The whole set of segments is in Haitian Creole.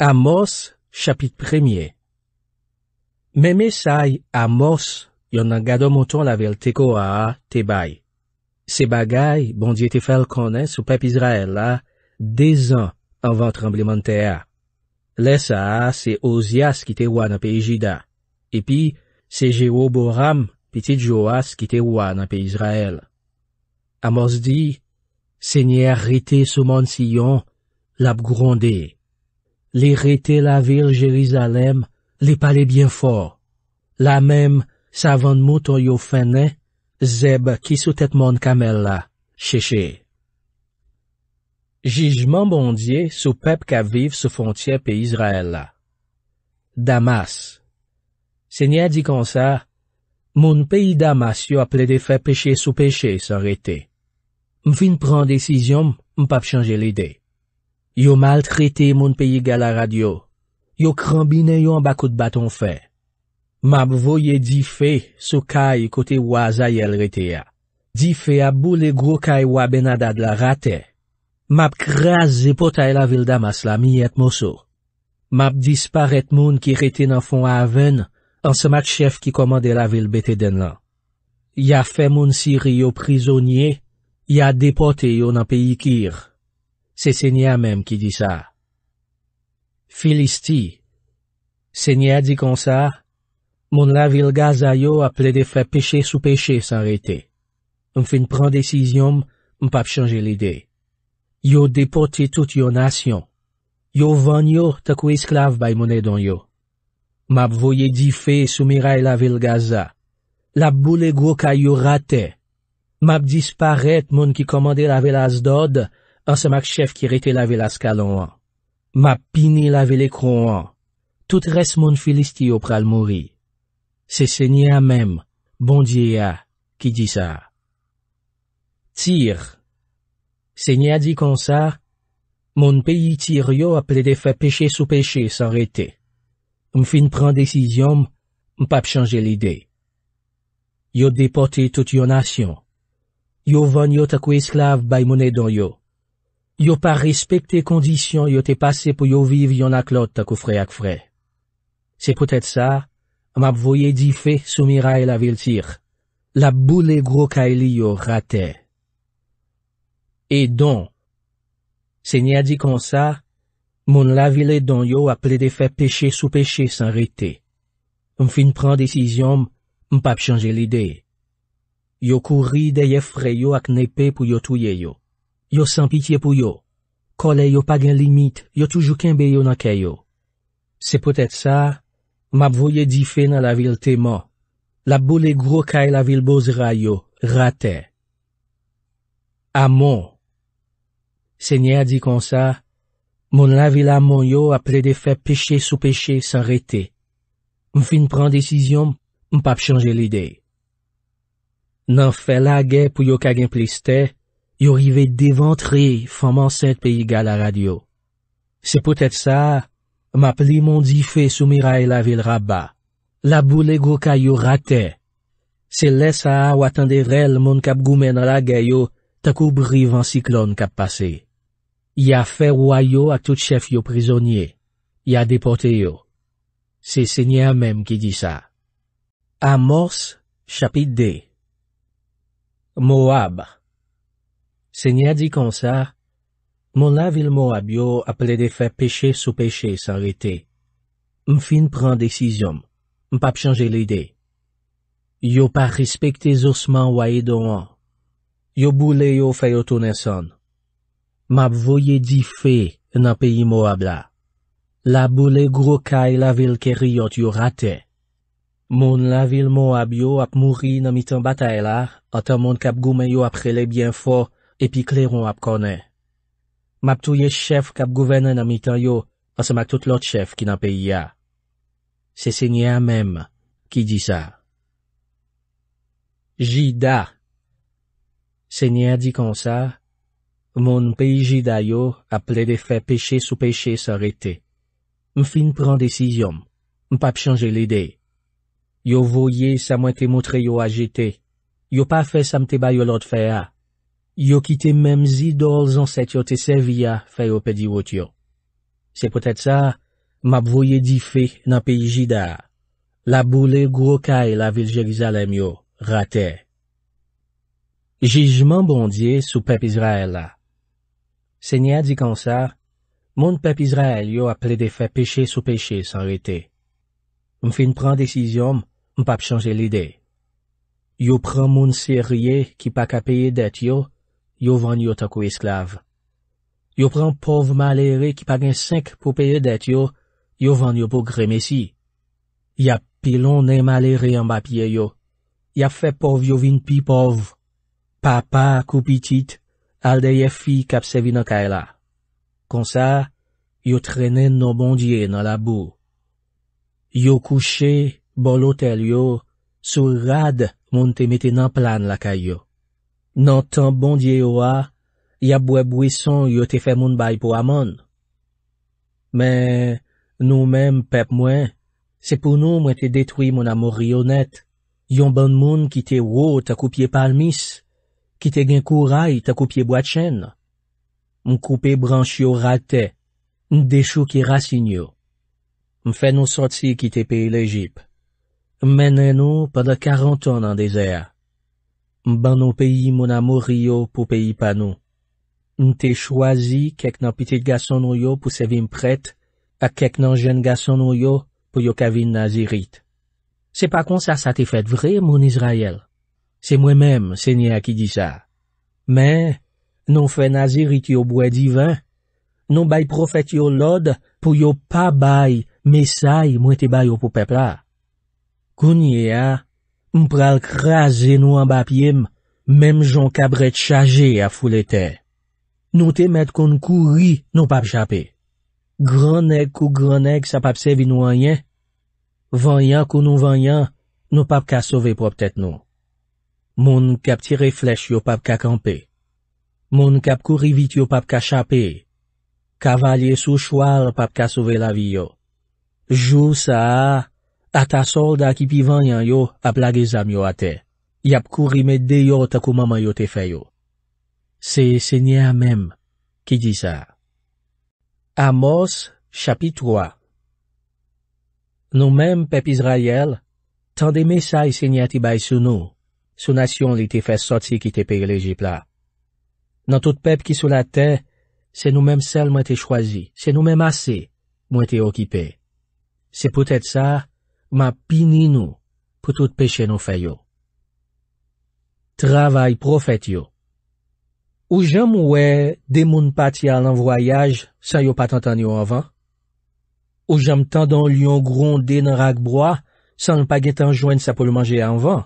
Amos chapit premye Memesay Amos yon nan gado moton lavel teko a tebay. Se bagay bondye te fal konen sou pep Izrael la, dezan anvan trembleman te a. Lesa a se ozias ki te wana pe Ejida, epi se jewo boram piti joas ki te wana pe Izrael. Amos di, Senyer rite souman si yon, lab gronde. Li rete la vil Jerizalem, li pale bien for. La mem, savan mouton yo fene, zeb ki sou tet moun kamel la. Cheche. Jijman bondye sou pep ka viv sou fontye pe Izrael la. Damas. Se nye di konsa, moun peyi Damas yo aple de fe peche sou peche sa rete. M fin pran desizyon, m pap chanje lide. Yo mal trete moun peyi gala radyo. Yo krambine yon bakout baton fe. Mab voye di fe sou kaj kote waza yel rete ya. Di fe ya bou le gro kaj waben adad la rate. Mab kras zepote la vil damas la mi yet moso. Mab disparet moun ki rete nan fon aven, ansamat chef ki komande la vil bete den lan. Ya fe moun siri yo prizonye, ya depote yon nan peyi kir. Se sènyè mèm ki di sa. Filisti. Sènyè di kon sa. Moun la vil gazay yo ap lè de fè peche sou peche san rete. M fin pran desisyon, m pap chanje lide. Yo depote tout yo nasyon. Yo van yo takou esklav bay mounè don yo. M ap voye di fe sou miray la vil gazay. La boule gwo ka yo rate. M ap disparèt moun ki komande la vil azdod... Anse mak chef ki rete lave la skalon an. Ma pini lave le kron an. Tout res moun filisti yo pral mouri. Se senye a menm, bondye a, ki di sa. Tire. Senye a di kon sa, moun peyi tire yo aple de fe peche sou peche san rete. M fin pran desizyon, m pap chanje lide. Yo depote tout yo nasyon. Yo ven yo takwe esklav bay mounen don yo. Yo pa respekte kondisyon yo te pase pou yo viv yon ak lot ak ou fre ak fre. Se potet sa, m ap voye di fe sou mira e la vil tir. La boule gro ka eli yo rate. E don. Se nye di kon sa, moun la vil e don yo ap le de fe peche sou peche san rete. M fin pran desisyon, m pa p chanje lide. Yo kouri de ye fre yo ak nepe pou yo touye yo. Yo san pitiye pou yo. Kole yo pa gen limit, yo toujou kenbe yo nan ke yo. Se potet sa, m ap voye di fe nan la vil te mo. La bole gro ka e la vil boz ray yo, rate. Amon. Se nye a di kon sa, moun la vil amon yo apre de fe peche sou peche san rete. M fin pran desisyon, m pap chanje lide. Nan fe la ge pou yo kagen pliste, Yo rive devantri faman set pe yiga la radyo. Se potet sa, ma pli moun di fe soumira e la vil rabba. La boule go ka yo rate. Se lesa a watan de rel moun kap goumen ala gayo, takou bri van siklon kap pase. Ya ferwayo ak tout chef yo prizonye. Ya depote yo. Se se nye a mem ki di sa. A mors, chapit de. Mo ab. Se nye di kon sa, moun la vil mou ab yo ap le de fe peche sou peche san rete. M fin pran desizyom. M pap chanje le de. Yo pa respekte zousman waye don an. Yo boule yo fayotounen son. M ap voye di fe nan peyi mou ab la. La boule grokay la vil keryot yo rate. Moun la vil mou ab yo ap mouri nan mitan batae la, ata moun kap goumen yo ap rele bien foy, Epi kleron ap konen. Map touye chef kap gouvenen nan mitan yo, asan mak tout lot chef ki nan peyi ya. Se se nye a mem, ki di sa. Jida Se nye a di kon sa, moun peyi jida yo, aple de fe peche sou peche sa rete. M fin pran desizyon, m pap chanje lide. Yo voye sa mwen te motre yo a jeti. Yo pa fe sam te bayo lot fe a. yo ki te mem zi dol zon set yo te sevya fe yo pedi wot yo. Se potet sa, m ap voye di fe nan peyi jida. La boule gro ka e la vil Jerizalem yo, rate. Jijman bondye sou pep Izrael la. Se nye di kan sa, moun pep Izrael yo aple de fe peche sou peche san rete. M fin pran desizyon, m pap chanje lide. Yo pran moun serye ki pa kapeye det yo, yo vanyo takou esklave. Yo pran pov malere ki pagen sink pou peye det yo, yo vanyo pou kremesi. Ya pilon ne malere yon bapye yo. Ya fe pov yo vin pi pov. Papa, kou pitit, aldeye fi kapse vi nan kaya la. Konsa, yo trenen nan bondye nan la bou. Yo kouche, bolotel yo, sou rad moun te meten nan plan la kaya yo. Nan tan bon diye yo a, ya bwe bwison yo te fe moun bay pou amon. Men nou men mpep mwen, se pou nou mwen te detwi moun amour yon net, yon ban moun ki te wou ta koupye palmis, ki te gen kou ray ta koupye bwa chen. M koupe branch yo rate, m dechou ki rasin yo. M fè nou sotsi ki te peye lejip. M menen nou pade karantan nan desea. m ban nou peyi moun amouri yo pou peyi pa nou. N te chwazi kek nan pitit gason nou yo pou sevin prete, a kek nan jen gason nou yo pou yo kavin nazirit. Se pa kon sa sa te fet vre, moun Israel. Se mwen menm, se nye a ki di sa. Men, non fe nazirit yo bwe divan, non bay profeti yo lod pou yo pa bay mesay mwen te bay yo pou pepla. Kounye a, Mpral kraze nou an bapye m, mem jan kabret chaje a foule te. Nou temet kon kouri, nou pap chape. Granek ou granek sa pap sevi nou anye. Vanyan kon nou vanyan, nou pap ka sove po ptet nou. Moun kap tire flech yo pap ka kampe. Moun kap kouri vit yo pap ka chape. Kavalye sou chwal pap ka sove la vi yo. Jou sa a. ata solda ki pi vanyan yo ap la gezam yo ate, yap kou rimed de yo takouman man yo te feyo. Se esenye a mem, ki di sa. Amos, chapit 3 Nou mem, pep Izrayel, tan de mesay esenye a ti bay sou nou, sou nasyon li te fe sotsi ki te pe elejipla. Nan tout pep ki sou la te, se nou mem sel mwen te chwazi, se nou mem ase mwen te okipe. Se pou tete sa, ma pini nou pou tout peche nou fè yo. Travay profet yo. Ou jom wè demoun pati alan voyaj san yo patan tan yo anvan? Ou jom tan don lyon gronde nan rakboa san l page tan jwen sa pou l manje anvan?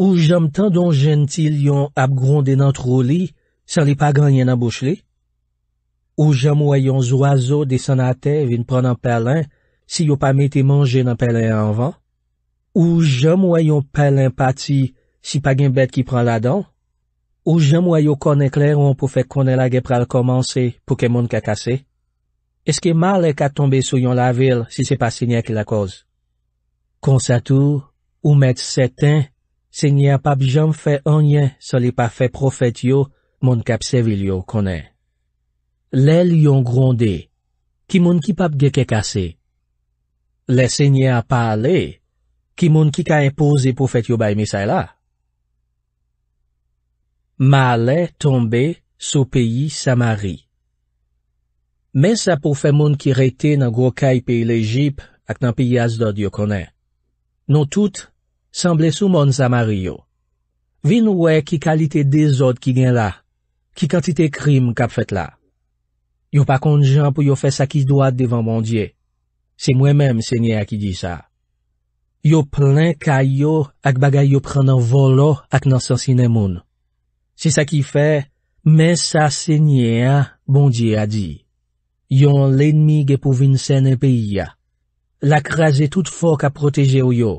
Ou jom tan don jenti lyon ap gronde nan troli san li pa ganyen nan bouch li? Ou jom wè yon zoazo desan ate vin pran an pelan si yo pa meti manje nan pelen anvan, ou jom wè yon pelen pati si pa gen bet ki pran la don, ou jom wè yon konen kler ou an pou fè konen la ge pral komanse pou ke moun kakase, eske mal e ka tombe sou yon la vil si se pa sinye ki la koz. Konsatu ou met seten, sinye a pap jom fè anyen soli pa fè profet yo moun kapse vil yo konen. Lèl yon gronde ki moun ki pap ge ke kase, Lese nye a pale ki moun ki ka impoze pou fet yo bay misay la. Ma ale tombe sou peyi Samari. Men sa pou fe moun ki rete nan grokay peyi lejip ak nan peyi asdod yo konen. Non tout, sanble sou moun Samari yo. Vin wè ki kalite dezod ki gen la, ki kantite krim kap fet la. Yo pa kon jen pou yo fe sa ki doad devan mondye. Se mwen menm, se nye a ki di sa. Yo plen kay yo ak bagay yo pranan volo ak nan san sinemoun. Se sa ki fe, men sa se nye a, bondye a di. Yon lenmi gepouvin senen peyi ya. La kraze tout fok a proteje ou yo.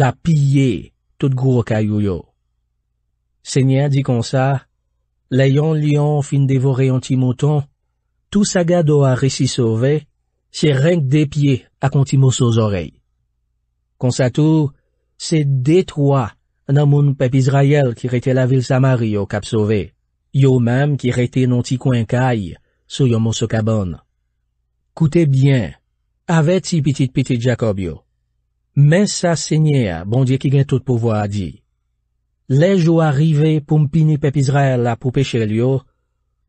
La piye tout gwo kay ou yo. Se nye a di kon sa, le yon lion fin devore yon ti mouton, tou sa gado a resi sove, Se renk de pye akonti mou so zorey. Konsa tou, se detroa nan moun pepiz rayel ki rete la vil Samari yo kapsove. Yo mem ki rete nan ti kwenkay sou yon mou so kabon. Koute bien, avet si pitit-pitit Jakob yo. Men sa senye a bondye ki gen tout pouvo a di. Le jou arive pou mpini pepiz rayel la pou peche li yo,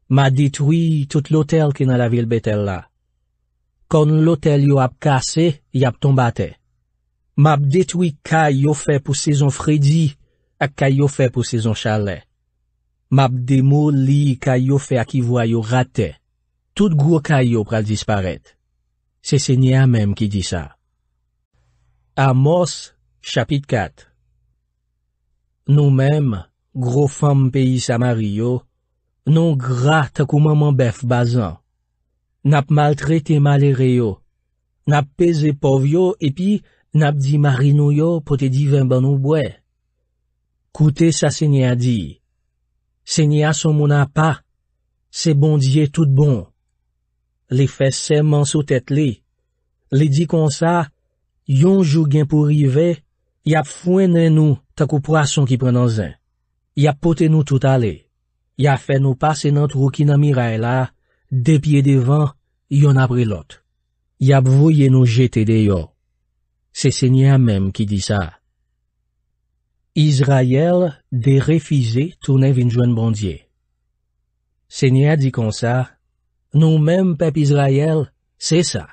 ma detwi tout lotel ki nan la vil betel la. Kon l'otel yo ap kase, y ap tombate. Map detwi kaya yo fe pou sezon fredi, ak kaya yo fe pou sezon chale. Map demou li kaya yo fe ak y vo yo rate. Tout gwo kaya yo pral disparete. Se se nye a mem ki di sa. Amos, chapit kat. Nou mem, gro fam peyi sa mariyo, nou grat ak ou maman bef bazan. Nap maltrete malere yo, nap peze pov yo, epi nap di marino yo pote di ven ban ou bwe. Koute sa sènya di, sènya son mounan pa, se bon diye tout bon. Li fè sèman sou tèt li, li di konsa, yon jougen pou rive, yap fwen nan nou tako prason ki pren nan zan. Yap pote nou tout ale, yap fè nou pa senan trou ki nan miray la, De pye devan, yon apre lot. Y ap voye nou jete de yo. Se Senya menm ki di sa. Izrayel de refize toune vinjwen bondye. Senya di kon sa, nou menm pep Izrayel, se sa.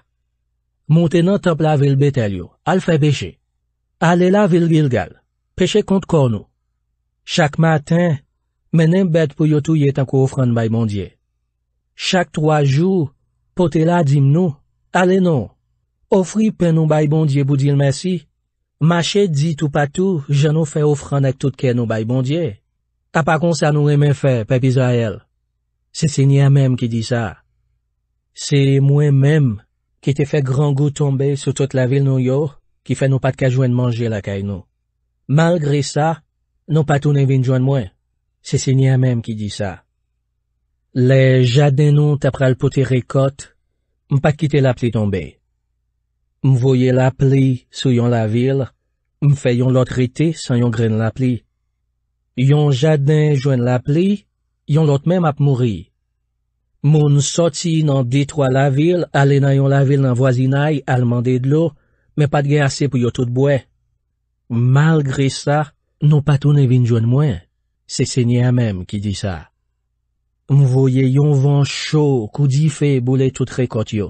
Moutenan top la vil betel yo, al fe peche. Ale la vil vil gal, peche kont kon nou. Chak maten, menen bet pou yo touye tanko ofran bay bondye. Chak troa jou, potela dim nou, ale nou. Ofri pen nou baybondye pou dil mersi. Mache di tou patou, jan nou fe ofran ak tout ken nou baybondye. Ta pa kon sa nou reme fe, pepi Zahel. Se se nye a mem ki di sa. Se mwen mem ki te fe gran gout tombe sou tout la vil nou yo, ki fe nou pat ka jwen manje la kay nou. Malgre sa, nou patou ne vin jwen mwen. Se se nye a mem ki di sa. Le jaden nou tap pral pote rekot, m pa kite la pli tombe. M voye la pli sou yon la vil, m fe yon lot rite san yon gren la pli. Yon jaden jwen la pli, yon lot mem ap mouri. Moun soti nan ditwa la vil, alenayon la vil nan wazinay, alman dedlo, me pat ge ase pou yo tout bwe. Malgre sa, nou patoun evin jwen mwen, se senye a mem ki di sa. Mvoye yon van chou kou di fe boule tout rekot yo.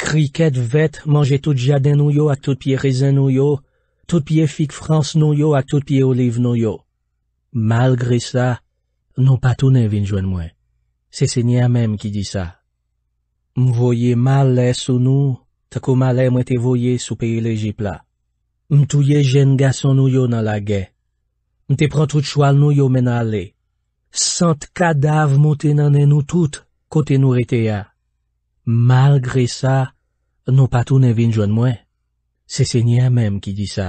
Kriket vet manje tout jaden nou yo ak tout pie rezen nou yo, tout pie fik frans nou yo ak tout pie oliv nou yo. Malgre sa, nou patou ne vin jwen mwen. Se se nye a mem ki di sa. Mvoye mal le sou nou, takou mal le mwen te voye sou peye lejipla. Mtouye jen gaso nou yo nan la ge. Mte pran tout chwal nou yo mena aley. Sante kadav monten nanen nou tout kote nou rete ya. Malgre sa, nou patou ne vin joun mwen. Se se nye a mem ki di sa.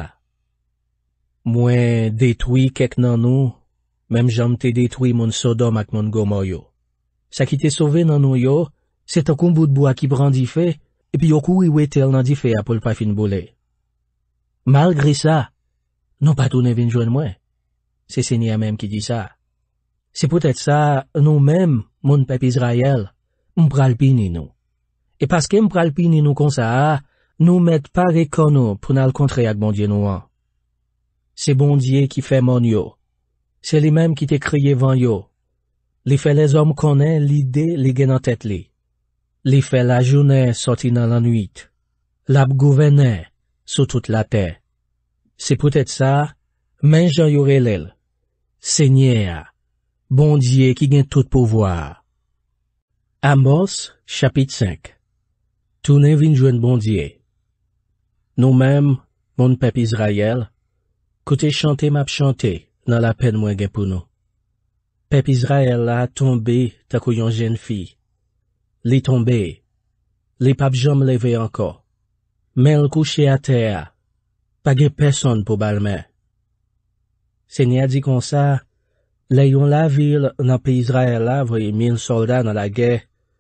Mwen detwi kek nan nou, mem jante detwi moun sodom ak moun gomo yo. Sa ki te sove nan nou yo, se to koumbou dbo a ki bran di fe, epi yo koui we tel nan di fe apol pa fin bole. Malgre sa, nou patou ne vin joun mwen. Se se nye a mem ki di sa. Se pou tèt sa, nou mèm, moun pep Izraël, mpralpini nou. E paske mpralpini nou konsa a, nou mèt pa rekonou pou nal kontre ak bondye nou an. Se bondye ki fè mon yo. Se li mèm ki te kriye van yo. Li fè les om konen li de li genan tèt li. Li fè la jounè soti nan lanuit. Lap gouvenè sou tout la pè. Se pou tèt sa, menj an yore lèl. Se nye a. Bondye ki gen tout pouvoar. Amos, chapit 5 Tounen vin jwen bondye. Nou mem, moun pep Izrael, koute chante map chante nan la pen mwen gen pou nou. Pep Izrael la tombe takou yon jen fi. Li tombe, li pap jom leve anko. Men l kouche a teya. Pa gen peson pou balmen. Se ni adi kon sa, se ni adi kon sa, Le yon la vil nan pe Izraela voye mil solda nan la ge,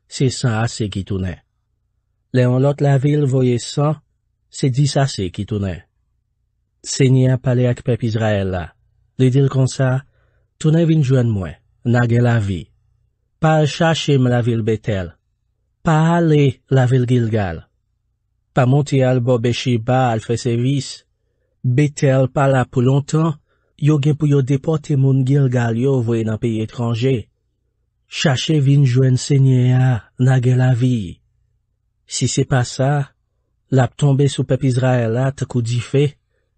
se san ase ki toune. Le yon lot la vil voye san, se disase ki toune. Senye a pale ak pep Izraela. Li dil konsa, toune vin jwen mwen, nan ge la vi. Pa chache m la vil betel. Pa ale la vil gilgal. Pa monti al bo beshi ba al fesevis. Betel pala pou lontan. Yo genpou yo depote moun gil gal yo vwe nan pi etranje. Chache vinjwen sènyè a nagè la vi. Si se pa sa, lap tombe sou pep Izraela takou di fe,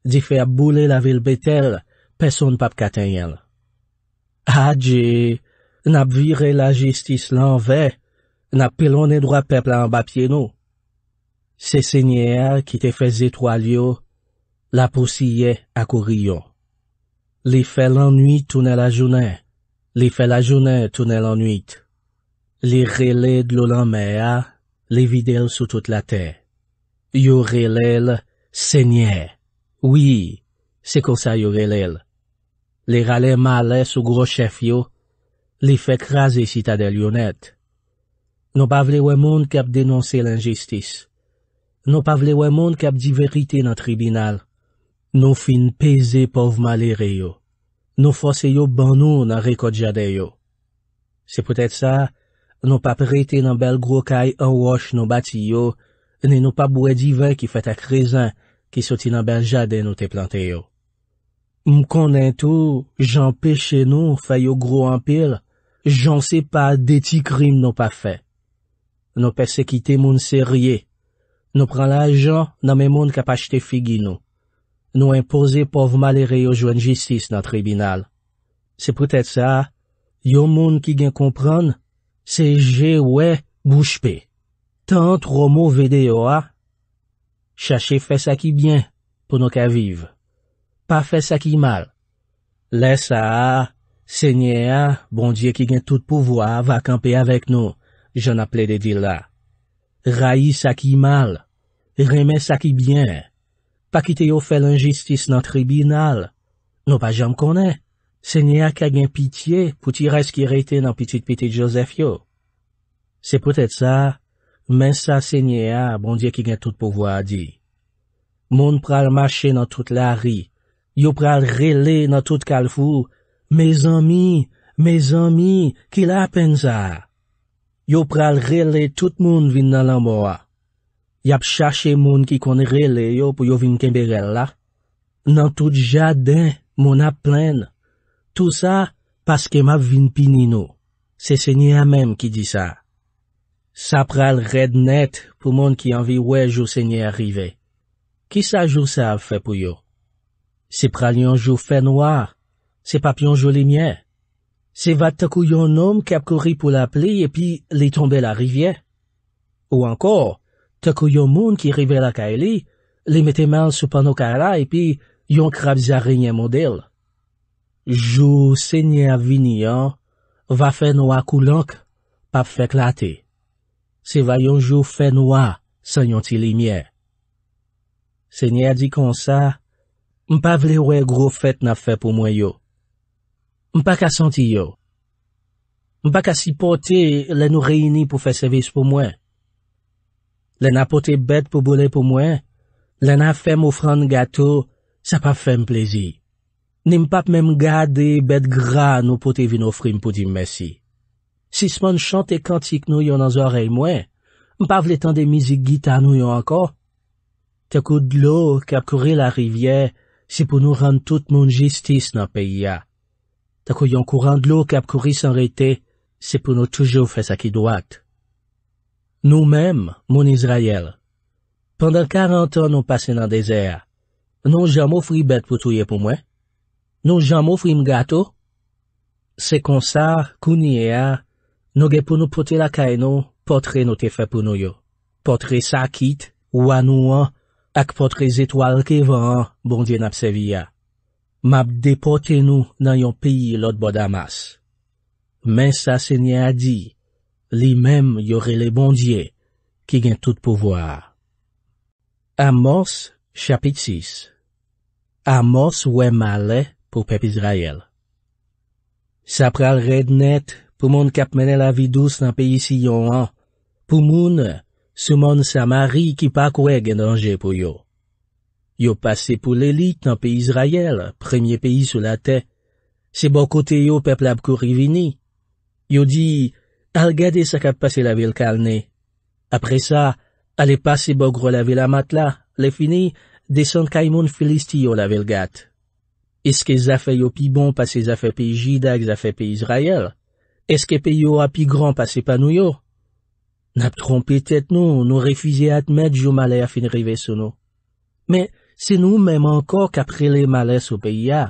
di fe ap boule la vil betel, peson pap katen yel. Adje, nap vire la jistis lan ve, nap pelon edwa pep la anbapye nou. Se sènyè a ki te fe zetwal yo, lap osiye akou riyon. Li fè l'anuit tounè la jounè. Li fè la jounè tounè l'anuit. Li relè d'lou l'anmè a, li vidèl sou tout la tè. Yo relèl, sènyè. Oui, se konsa yo relèl. Li ralè malè sou gro chèf yo, li fè krasè si tade l'yonèt. Non pa vle wè moun kèp denonsè l'anjistis. Non pa vle wè moun kèp di verite nan tribinal. Nou fin peze pov malere yo, nou fose yo banou nan rekod jade yo. Se pwetet sa, nou pa prete nan bel gro kaj an wosh nou bati yo, ne nou pa bwe divan ki fet ak rezan ki soti nan bel jade nou te plante yo. M konen tou, jan pe che nou fay yo gro anpil, jan se pa deti krim nou pa fe. Nou pe se kite moun serye, nou pran la ajan nan men moun kapache te figi nou. Nou impose pov malere yo jwen jistis nan tribinal. Se pwetet sa, yon moun ki gen kompran, se je we boujpe. Tan tromo vede yo a. Ah. Chache fe sakibyen pou nou ka vive. Pa fe sakimal. Le sa, ah. se nye a, ah. bon die ki gen tout pouvoa va kampe avek nou, jen aple de di la. Rayi sakimal, reme sakibyen. pa kite yo fè l'injistis nan tribinal, nou pa jom konè, sè nye a kè gen pitiè pou ti reskirete nan piti piti Joseph yo. Se pwetè sa, men sa sè nye a, bon diè ki gen tout pouvo a di. Moun pral mache nan tout la ri, yo pral rele nan tout kal fou, mè zami, mè zami, ki la apen za. Yo pral rele tout moun vin nan lan bo a. Yap chache moun ki konere le yo pou yo vin kemberella. Nan tout jaden, moun ap plen. Tout sa, paske map vin pinino. Se se nye a mem ki di sa. Sa pral red net pou moun ki anvi wej ou se nye arive. Ki sa jou sa ap fe pou yo? Se pral yon jou fe noa? Se pap yon jou li mye? Se vat takou yon nom ke ap kori pou la pli epi li tombe la rivye? Ou anko? Tèkou yon moun ki rive lakay li, li metemal sou panokay la epi yon krav zaryen model. Jou se nye avini yon, va fè nou akou lank, pap fè klate. Se vayon jou fè nou a, sanyon ti li mye. Se nye adi konsa, mpa vle wè gro fèt na fè pou mwen yo. Mpa ka santi yo. Mpa ka si pote lè nou reyini pou fè sevis pou mwen yo. Len apote bet pou bole pou mwen, len ap fèm oufran gato, sa pa fèm plezi. Nem pa mèm gade bet gran ou pote vin ofrim pou di mwen si. Si seman chante kantik nou yon nan zorel mwen, mpav letan de mizi gita nou yon anko. Tekou dlou kap kuri la rivye, se pou nou rande tout moun jistis nan peyi ya. Tekou yon kou rande dlou kap kuri san rete, se pou nou toujou fè sa ki dwat. Nou mèm, moun Izrayel, pandan karantan nou pase nan dezer, nou jan mou fri bet pou touye pou mwen? Nou jan mou fri m gato? Se kon sa, kouni e a, nou ge pou nou pote la kay nou, potre nou te fe pou nou yo. Potre sakit, wanou an, ak potre zetwal ke van, bon djen apsevi ya. Mab depote nou nan yon piyi lot bodamas. Men sa se nye a di, Li mem yore le bondye ki gen tout pouvoar. Amos, chapit 6 Amos we male pou pep Israel. Sapral rednet pou moun kapmene la vidous nan peyi si yon an. Pou moun, sou moun Samari ki pakwe gen anje pou yo. Yo pase pou l'elite nan peyi Israel, premye peyi sou la te. Se bo kote yo peplab kouri vini. Yo di... Al gade sak ap pase la vil kal ne. Apre sa, ale pase bokro la vil amat la, le fini, desan kay moun felisti yo la vil gat. Eske zafay yo pi bon pase zafay pi Jidak, zafay pi Israel? Eske pi yo api gran pase pa nou yo? Nap trompi tet nou nou refize atmet jou male a fin rive sou nou. Me, se nou menm anko kapre le male sou pe ya.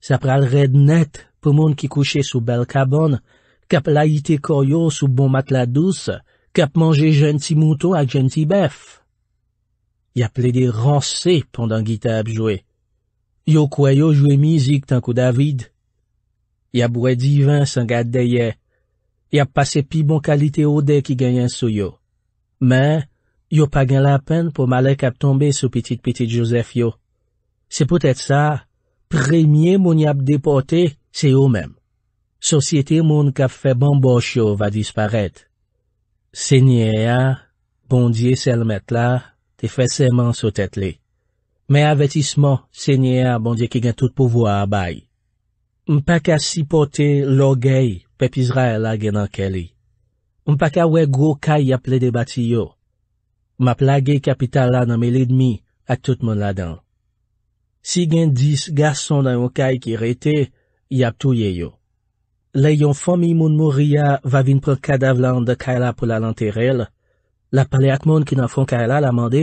Sa pral red net pou moun ki kouche sou bel kabon, Kèp la ite koyo sou bon matla dous, kèp manje jen ti mouton ak jen ti bef. Y ap le de ranse pondan gita ap jwe. Yo kwayo jwe mizik tankou David. Y ap wè divan san gade deye. Y ap pase pi bon kalite ode ki genyen sou yo. Men, yo pa gen la pen pou male kèp tombe sou petit-petit Joseph yo. Se pou tèt sa, premye moun yap depote, se yo menm. Sosyete moun kap fe bambos yo va disparet. Se nye a, bondye selmet la, te fe seman so tet le. Me avetis mo, se nye a bondye ki gen tout pouvo a bay. Mpaka si pote logay pepizra la gen anke li. Mpaka we gwo kay yap le debati yo. Map lage kapital la nan mele dmi ak tout moun la dan. Si gen dis gason nan yon kay ki rete, yap touye yo. Le yon fomi moun mou ria va vin pran kada vlan de kaila pou la lan terel, la pale ak moun ki nan foun kaila la mande,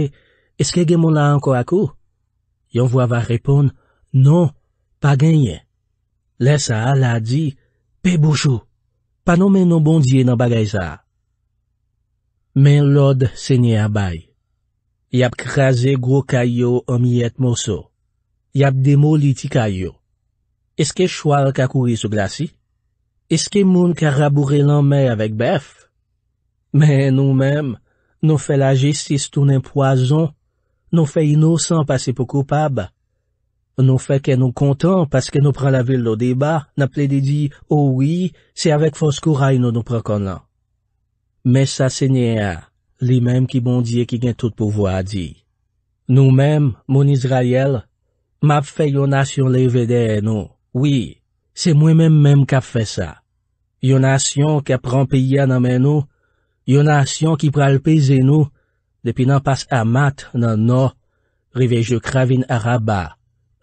eske gen moun la anko akou? Yon vwa va repon, non, pa genye. Le sa ala di, pe boujou, pa nou men non bon diye nan bagay sa. Men lod sene a bay. Yap krasi gro kayo om yet mousou. Yap demo liti kayo. Eske chwal kakouri sou glasi? Eske moun ka raboure lanme avèk bef? Mè nou mèm, nou fè la jistis tou nèm poison, nou fè inousan pase pou koupab. Nou fè kè nou kontan paske nou pran la vil lo deba, na ple de di, oh ouwi, se avèk foskouray nou nou pran konan. Mè sa sènyè, li mèm ki bondye ki gen tout pouvo a di. Nou mèm, moun Izrayel, map fè yon asyon le vede nou, wèy. Se mwen menm menm kap fe sa. Yo nasyon kap rampiya nan men nou, yo nasyon ki pralpeze nou, depi nan pas amat nan nou, rivej yo krav in araba,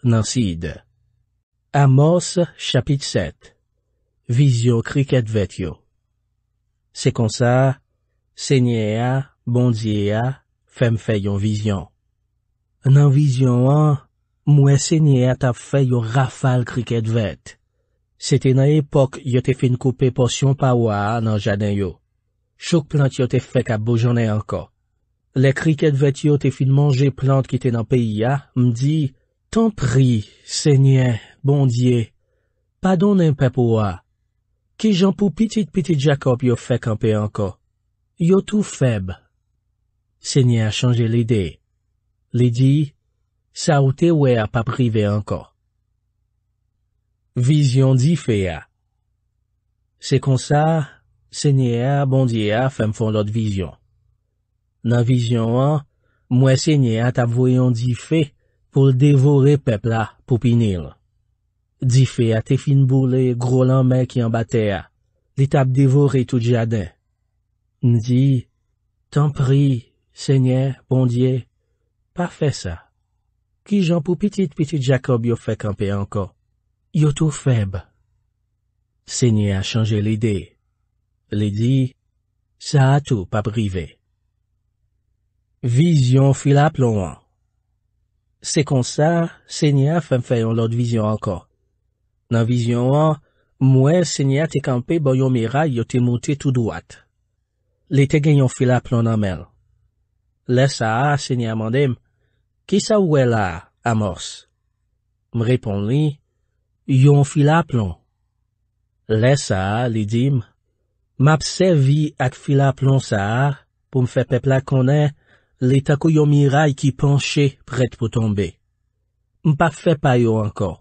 nan sid. Amos, chapit 7 Vizyon kriket vet yo Sekonsa, senye a, bondye a, fem fe yon vizyon. Nan vizyon an, mwen senye a tap fe yo rafal kriket vet. Sete nan epok yo te fin koupe porsyon pa waa nan jaden yo. Chok plant yo te fek ap bojone anko. Le kriket vet yo te fin manje plant ki te nan peyi ya, mdi, tan pri, senye, bondye, padon en pe po waa. Ki jan pou pitit-pitit Jakob yo fek anpe anko. Yo tou feb. Senye a chanje lide. Lidi, sa ou te wè ap aprive anko. Vizyon di fe a. Se kon sa, sènyè bon a, bondye a, fèm fon lot vizyon. Nan vizyon an, mwen sènyè a tap voyon di fe pou l devore pepla pou pinil. Di fe a te fin boule groulan men ki an batè a. Li tap devore tout jaden. Ndi, tan pri, sènyè, bondye, pa fè sa. Ki jan pou pitit-pitit Jacob yo fè kampè anko. Yo tou feb. Senye a chanje le de. Le di, sa a tou pa brive. Vizyon fila plon an. Se kon sa, senye a fen feyon lot vizyon anko. Nan vizyon an, mwen senye a te kampe boyon mera yo te mouti tou dwat. Le te genyon fila plon nan men. Le sa a, senye a mandem, ki sa ou e la, a mors? M repon li, yon fila plon. Le sa, li dim, map se vi ak fila plon sa, pou m fe pepla konen, li tako yon miray ki panche pret pou tombe. M pap fe pay yo ankon.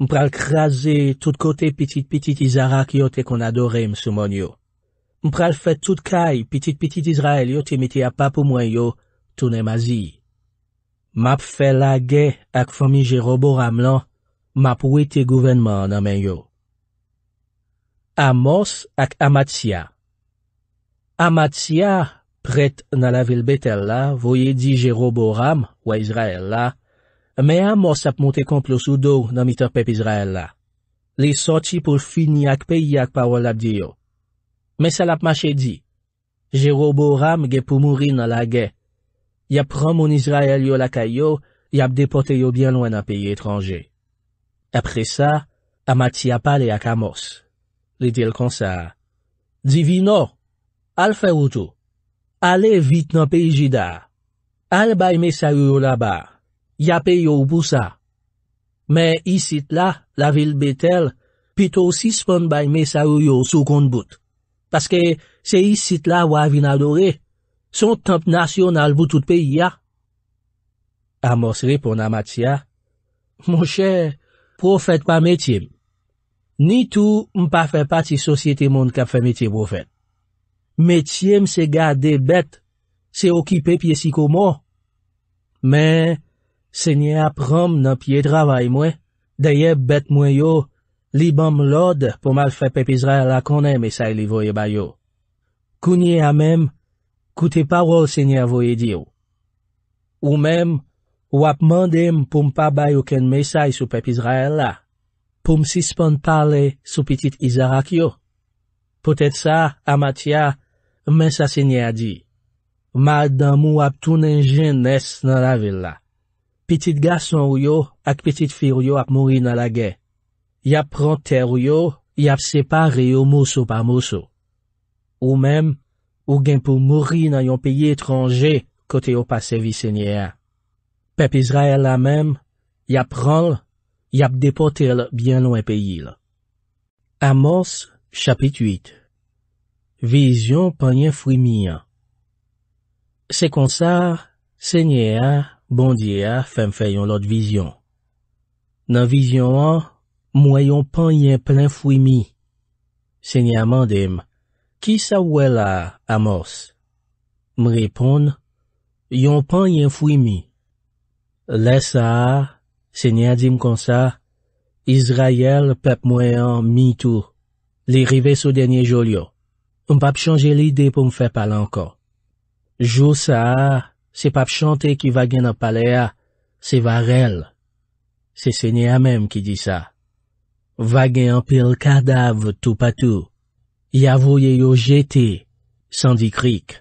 M pral krasi tout kote pitit-pitit izarak yo te kon adorem soumon yo. M pral fe tout kay pitit-pitit izrael yo te miti apapou mwen yo toune mazi. Map fe la ge ak fomi jerobo ramlan Ma pou ete gouvenman nan men yo. Amos ak Amatsia Amatsia, pret nan la vil betel la, voye di Jero Boram, wè Izrael la, me Amos ap monte komplo sou do nan miter pep Izrael la. Li soti pou fini ak peyi ak pawol ap diyo. Mes al ap mache di, Jero Boram ge pou mouri nan la ge. Yap promoun Izrael yo lakay yo, yap depote yo bien lwen nan peyi etranje. Epre sa, Amatya pale ak Amos. Li dil konsa, Divino, al fe wotou. Ale vit nan peyi jida. Al bayme sa yoyo la ba. Ya peyo pou sa. Me isit la, la vil betel, pito sis pon bayme sa yoyo sou kon bout. Paske se isit la wavina dore, son temp nasyonal boutout peyi ya. Amos repon Amatya, Mon chè, profet pa metye. Ni tou m pa fe pati sosyete moun kap fe metye profet. Metye m se gade bet, se okipe piye si komo. Men, se nye apram nan piye travay mwe, daye bet mwe yo, li bam lode pou mal fe pepizre la konen mesay li voye bayo. Kunye amem, koute parol se nye avoye diyo. Ou mem, Ou ap mandem poum pa bay ou ken mesay sou pep Izrael la, poum sispan pale sou pitit Izarak yo. Potet sa, Amatya, men sa se nye a di, madan mou ap tounen jen nes nan la vill la. Pitit gason yo ak pitit fir yo ap mouri nan la gen. Yap pran ter yo, yap separe yo mousou pa mousou. Ou men, ou gen pou mouri nan yon peye trange kote yo pa se vi se nye a. Pep Ezraè la menm, y ap ranl, y ap depotèl byen lwen pe yil. Amos, chapit 8 Vizyon pan yon fwimi an Sekonsar, sènyè a, bondye a, fem fè yon lot vizyon. Nan vizyon an, mwen yon pan yon plan fwimi. Sènyè a mandem, ki sa wè la, Amos? Mrepon, yon pan yon fwimi. Le sa, se ni adim kon sa, Izrael pep mwen an mi tou, li rive sou denye jol yo. M pap chanje li de pou m fe pal ankon. Jou sa, se pap chante ki vage nan pale a, se varel. Se se ni a menm ki di sa. Vage an pil kadaf tou patou. Ya vouye yo jete, san di krik.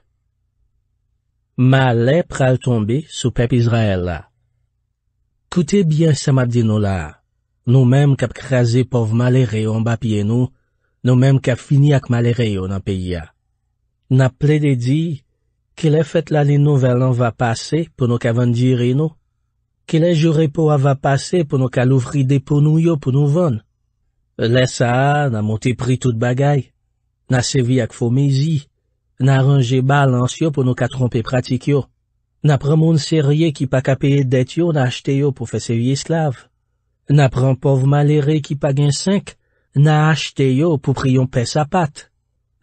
Ma le pral tombe sou pep Izrael la. Koute byen sa map di nou la, nou menm kap kreze pov male reyon bapye nou, nou menm kap fini ak male reyon an peyi ya. Na ple de di, kele fet la li nou velan va pase pou nou ka ven di rey nou? Kele jore pou a va pase pou nou ka louvri de pou nou yo pou nou ven? Le sa, na monte pri tout bagay, na sevi ak fo mezi, na range balans yo pou nou ka trompe pratik yo. Na pran moun serye ki pa kapeye det yo na achte yo pou fesevi esklave. Na pran pov malere ki pa gen synk, na achte yo pou priyon pes apat.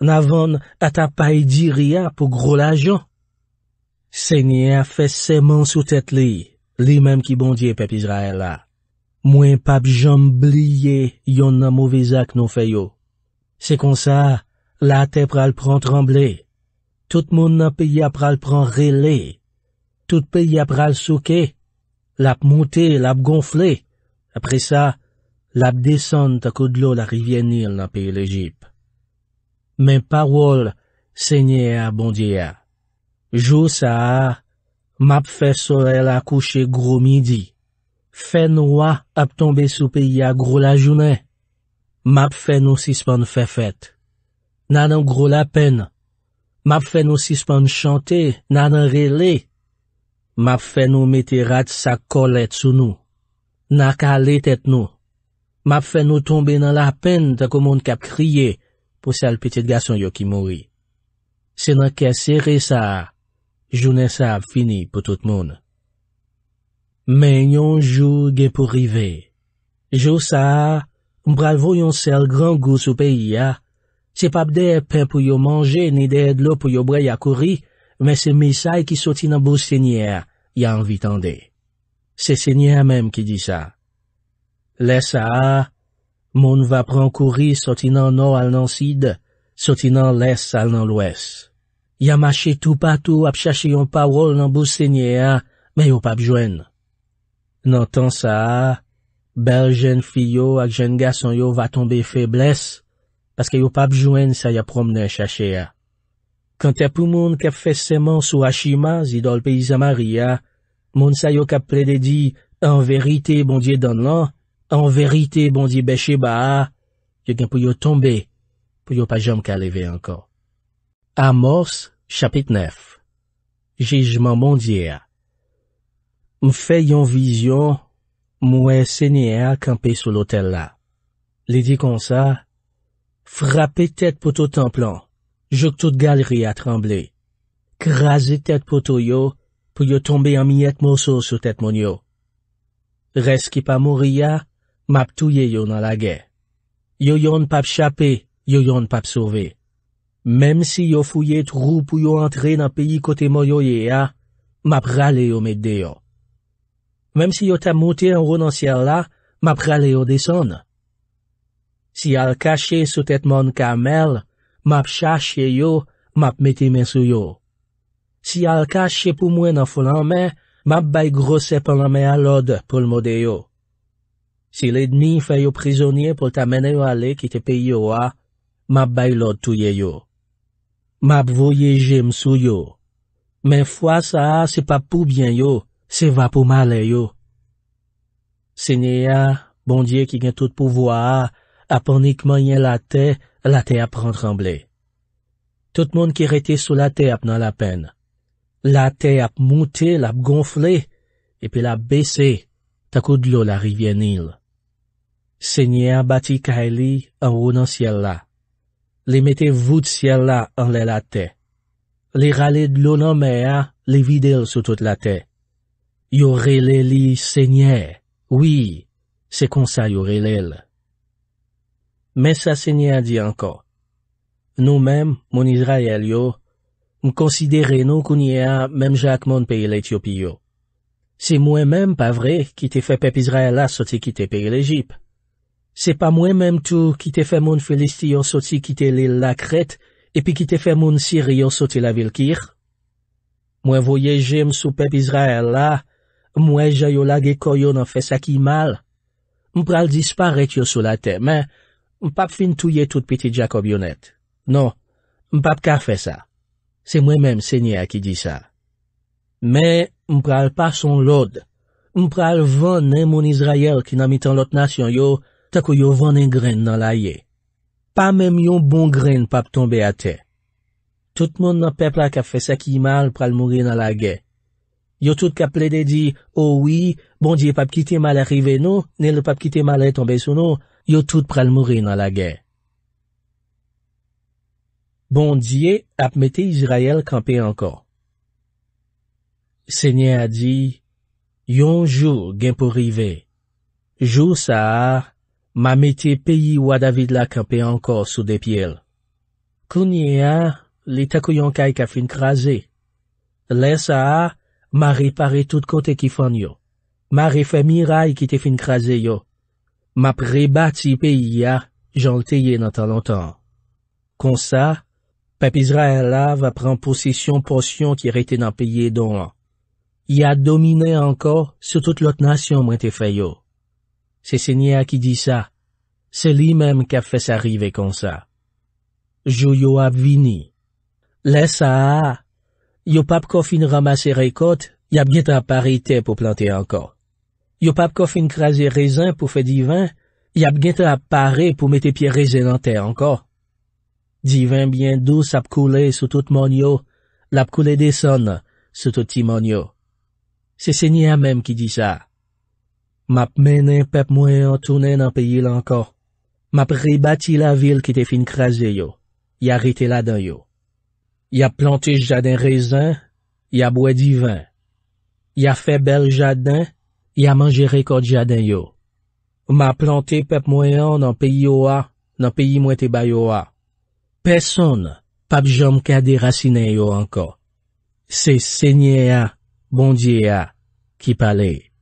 Na von ata paye diria pou grou lajon. Se nye a fese man sou tet li, li menm ki bondye pep Izraela. Mwen pap jom bliye yon nan mou vizak nou feyo. Se konsa, la te pral pran tremble. Tout moun nan piya pral pran reley. Tout peyi ap ral souke, l ap monte, l ap gonfle, apre sa, l ap desen ta koudlo la rivyenil nan peyi lejip. Men parol, sènyè a bondye a. Jous a a, map fè solè la kouche grou midi. Fè nou a ap tombe sou peyi a grou la jounè. Map fè nou sispan fè fèt. Nan an grou la pen. Map fè nou sispan chante nan an reley. Map fe nou meti rat sa kolet sou nou. Na ka letet nou. Map fe nou tombe nan la pen ta kou moun kap kriye pou sel petit gason yo ki moui. Se nan ke seri sa, jounen sa fini pou tout moun. Men yon jou ge pou rive. Jou sa, mbravo yon sel gran gous ou peyi ya. Se pap de pen pou yo manje ni de edlo pou yo brey akouri, men se misay ki soti nan bou sènyè a, ya anvi tende. Se sènyè a menm ki di sa. Les a a, moun va pran kouri soti nan nou al nan sid, soti nan les al nan lwes. Ya mache tou patou ap chache yon pawol nan bou sènyè a, men yo pa bjwen. Nan tan sa a, bel jen fiyo ak jen gason yo va tombe febles, paske yo pa bjwen sa ya promnen chache a. Kantè pou moun kèp fè seman sou hachima zidol pe isa Maria, moun sa yo kèp ple de di, an verite bondye dan lan, an verite bondye bèche ba, yo gen pou yo tombe, pou yo pa jom kè aleve ankon. Amors chapit nef Jejman bondye a M fè yon vizyon mwen senye a kampe sou lotel la. Le di kon sa, frape tet poto tan plan. Jok tout galeri a tremble. Kraze tet poto yo, pou yo tombe an minet moso sou tet mon yo. Reski pa mori ya, map touye yo nan la ge. Yo yon pap chape, yo yon pap souve. Mem si yo fouye trou pou yo antre nan peyi kote mo yo ye ya, map rale yo mede yo. Mem si yo tap monte an rounan sya la, map rale yo deson. Si al kache sou tet mon kamel, map chache yo, map meti men sou yo. Si al kache pou mwen nan founan men, map bay grosèp anan men al od pou l modè yo. Si lèdmi fè yo prizonye pou tamene yo ale ki te pe yo a, map bay lod touye yo. Map voyege m sou yo. Men fwa sa a, se pa pou bien yo, se va pou male yo. Se nye bon a, bondye ki gen tout pou vwa a, aponikman yen la tey, La te ap rentremble. Tout moun ki rete sou la te ap nan la pen. La te ap moute, la ap gonfle, epi la ap bese, takou dlo la rivye nil. Senye a bati ka e li an wou nan siel la. Li mette vout siel la an lè la te. Li rale dlo nan mè a, li vide l sou tout la te. Yo rele li senye, oui, se konsa yo rele lè. Men sa se nye a di ankon. Nou men, moun Israel yo, m konsidere nou kounye a menm jak moun peye l'Ethiopiyo. Se mwen menm pa vre ki te fe pep Israel la soti ki te peye l'Egypte. Se pa mwen menm tou ki te fe moun Felistiyo soti ki te l'Ill la Kret, epi ki te fe moun Siriyo soti la Vilkir. Mwen voye jem sou pep Israel la, mwen jay yo lag e koyon an fe sak y mal. Mpral dispar et yo sou la temen, Mpap fin touye tout piti Jacob yonet. Non, mpap ka fe sa. Se mwen menm se nye a ki di sa. Me, mpral pa son lode. Mpral van nen mon Izrayel ki nan mitan lot nasyon yo, tako yo van nen gren nan la ye. Pa menm yon bon gren pap tombe a te. Tout moun nan pepla ka fe sa ki mal pral mouge nan la ge. Yo tout ka ple de di, Owi, oh bon diye pap ki te mal arive nou, ne le pap ki te mal a tombe sou nou, Yo tout pral moure nan la gen. Bon diye ap mette Izrael kampe anko. Senye a di, yon jou gen pou rive. Jou sa a, ma mette peyi wadavid la kampe anko sou depiel. Kounye a, li takou yon kay ka fin kraze. Le sa a, ma repare tout kote ki fanyo. Ma refe miray ki te fin kraze yo. Ma prebati pe ya, jan lteye nan tan lontan. Kon sa, pepizra en la va pren posisyon posyon ki rete nan peye don an. Ya domine anko se tout lot nasyon mwen te fay yo. Se se nye a ki di sa, se li menm kap fes arive kon sa. Jou yo ap vini. Le sa a, yo pap kofin ramase rekot, ya bjet ap parete pou plante anko. Yo pap ko fin kraze rezan pou fe divan, yap gen te ap pare pou mete pi rezan an te anko. Divan byen dous ap koule sou tout mon yo, lap koule deson sou tout ti mon yo. Se se nye a mem ki di sa. Map menen pep mwen an tounen an peye lanko. Map rebati la vil ki te fin kraze yo, ya rete la dan yo. Ya planti jadin rezan, ya bwe divan. Ya fe bel jadin, Yaman jere kod jaden yo. Ma plante pep mwen an nan peyi yo a, nan peyi mwen tebay yo a. Peson, pap jom kade rasinen yo anko. Se sennye a, bondye a, ki pale.